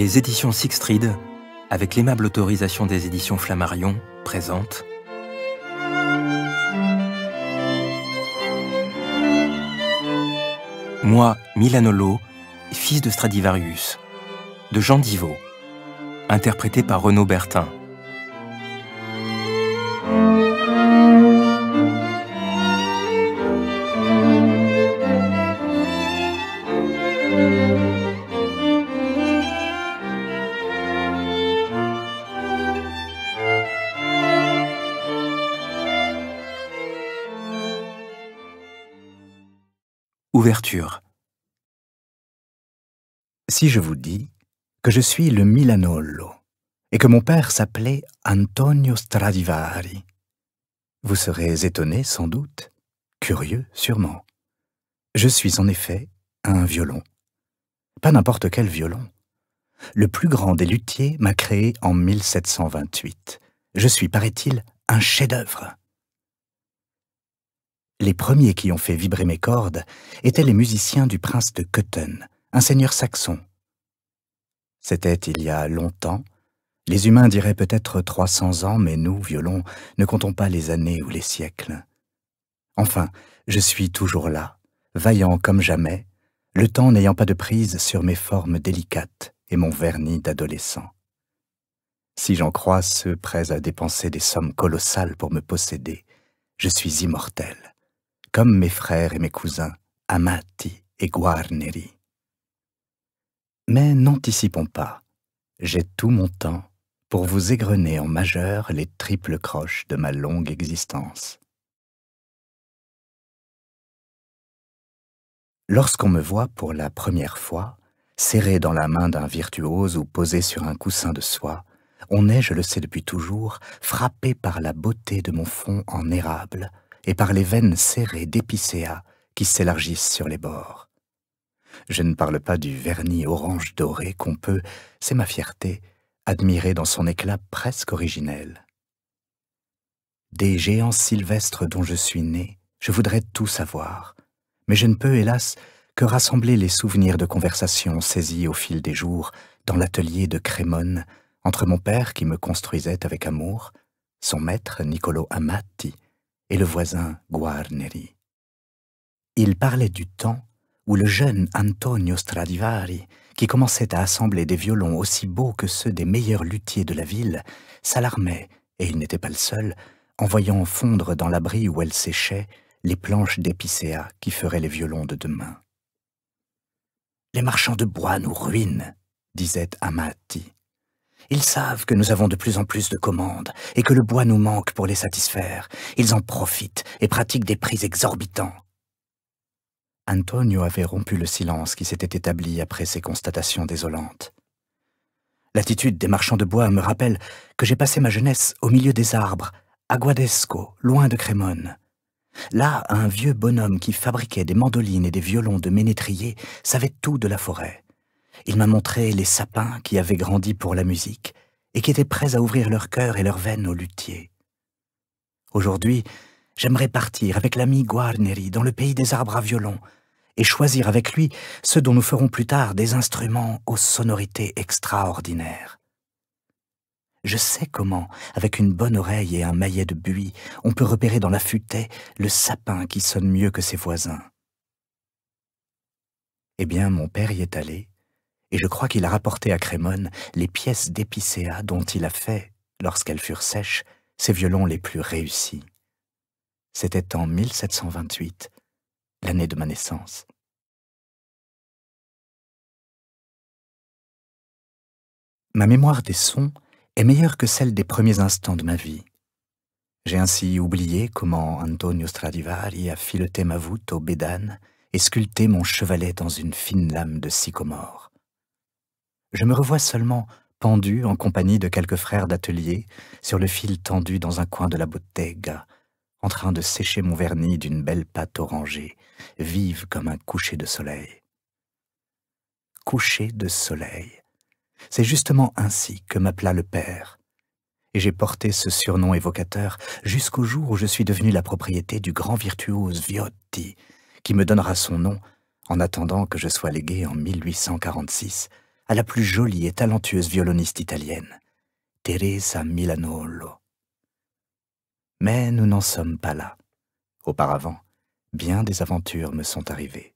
Les éditions Sixtrid, avec l'aimable autorisation des éditions Flammarion, présentent Moi, Milanolo, fils de Stradivarius, de Jean Divot, interprété par Renaud Bertin. Ouverture. Si je vous dis que je suis le Milanollo et que mon père s'appelait Antonio Stradivari, vous serez étonné sans doute, curieux sûrement. Je suis en effet un violon. Pas n'importe quel violon. Le plus grand des luthiers m'a créé en 1728. Je suis, paraît-il, un chef-d'œuvre. Les premiers qui ont fait vibrer mes cordes étaient les musiciens du prince de Cotton, un seigneur saxon. C'était il y a longtemps. Les humains diraient peut-être 300 ans, mais nous, violons, ne comptons pas les années ou les siècles. Enfin, je suis toujours là, vaillant comme jamais, le temps n'ayant pas de prise sur mes formes délicates et mon vernis d'adolescent. Si j'en crois ceux prêts à dépenser des sommes colossales pour me posséder, je suis immortel comme mes frères et mes cousins Amati et Guarneri. Mais n'anticipons pas, j'ai tout mon temps pour vous égrener en majeur les triples croches de ma longue existence. Lorsqu'on me voit pour la première fois, serré dans la main d'un virtuose ou posé sur un coussin de soie, on est, je le sais depuis toujours, frappé par la beauté de mon fond en érable, et par les veines serrées d'épicéas qui s'élargissent sur les bords. Je ne parle pas du vernis orange doré qu'on peut, c'est ma fierté, admirer dans son éclat presque originel. Des géants sylvestres dont je suis né, je voudrais tout savoir, mais je ne peux, hélas, que rassembler les souvenirs de conversations saisies au fil des jours dans l'atelier de Crémone, entre mon père qui me construisait avec amour, son maître Niccolo Amati, et le voisin Guarneri. Il parlait du temps où le jeune Antonio Stradivari, qui commençait à assembler des violons aussi beaux que ceux des meilleurs luthiers de la ville, s'alarmait, et il n'était pas le seul, en voyant fondre dans l'abri où elle séchait les planches d'épicéa qui feraient les violons de demain. Les marchands de bois nous ruinent, disait Amati. Ils savent que nous avons de plus en plus de commandes et que le bois nous manque pour les satisfaire. Ils en profitent et pratiquent des prix exorbitants. Antonio avait rompu le silence qui s'était établi après ces constatations désolantes. L'attitude des marchands de bois me rappelle que j'ai passé ma jeunesse au milieu des arbres, à Guadesco, loin de Crémone. Là, un vieux bonhomme qui fabriquait des mandolines et des violons de ménétrier savait tout de la forêt. Il m'a montré les sapins qui avaient grandi pour la musique et qui étaient prêts à ouvrir leur cœur et leurs veines au luthier. Aujourd'hui, j'aimerais partir avec l'ami Guarneri dans le pays des arbres à violon et choisir avec lui ceux dont nous ferons plus tard des instruments aux sonorités extraordinaires. Je sais comment, avec une bonne oreille et un maillet de buis, on peut repérer dans la futaie le sapin qui sonne mieux que ses voisins. Eh bien, mon père y est allé, et je crois qu'il a rapporté à Crémone les pièces d'épicéa dont il a fait, lorsqu'elles furent sèches, ses violons les plus réussis. C'était en 1728, l'année de ma naissance. Ma mémoire des sons est meilleure que celle des premiers instants de ma vie. J'ai ainsi oublié comment Antonio Stradivari a fileté ma voûte au bédane et sculpté mon chevalet dans une fine lame de sycomore. Je me revois seulement pendu en compagnie de quelques frères d'atelier, sur le fil tendu dans un coin de la bottega, en train de sécher mon vernis d'une belle pâte orangée, vive comme un coucher de soleil. Coucher de soleil. C'est justement ainsi que m'appela le père, et j'ai porté ce surnom évocateur jusqu'au jour où je suis devenu la propriété du grand virtuose Viotti, qui me donnera son nom en attendant que je sois légué en 1846 à la plus jolie et talentueuse violoniste italienne, Teresa Milanolo. Mais nous n'en sommes pas là. Auparavant, bien des aventures me sont arrivées.